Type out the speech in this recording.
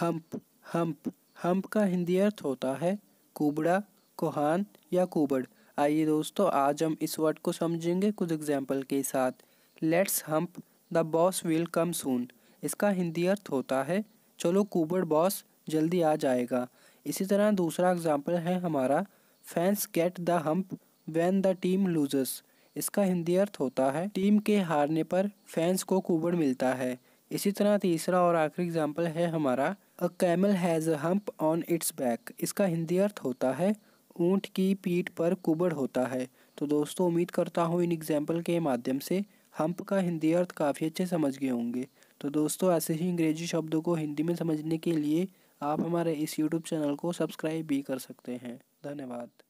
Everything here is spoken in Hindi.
हम्प हम्प हम्प का हिंदी अर्थ होता है कुबड़ा कोहान या कुबड़ आइए दोस्तों आज हम इस वर्ड को समझेंगे कुछ एग्जाम्पल के साथ let's hump the boss will come soon इसका हिंदी अर्थ होता है चलो कुबड़ बॉस जल्दी आ जाएगा इसी तरह दूसरा एग्जाम्पल है हमारा fans get the hump when the team loses इसका हिंदी अर्थ होता है टीम के हारने पर फैंस को कुबड़ मिलता है इसी तरह तीसरा और आखिरी एग्जाम्पल है हमारा a camel has a hump on its back इसका हिंदी अर्थ होता है ऊँट की पीठ पर कुबड़ होता है तो दोस्तों उम्मीद करता हूँ इन एग्जाम्पल के माध्यम से हम्प का हिंदी अर्थ काफ़ी अच्छे समझ गए होंगे तो दोस्तों ऐसे ही अंग्रेजी शब्दों को हिंदी में समझने के लिए आप हमारे इस यूट्यूब चैनल को सब्सक्राइब भी कर सकते हैं धन्यवाद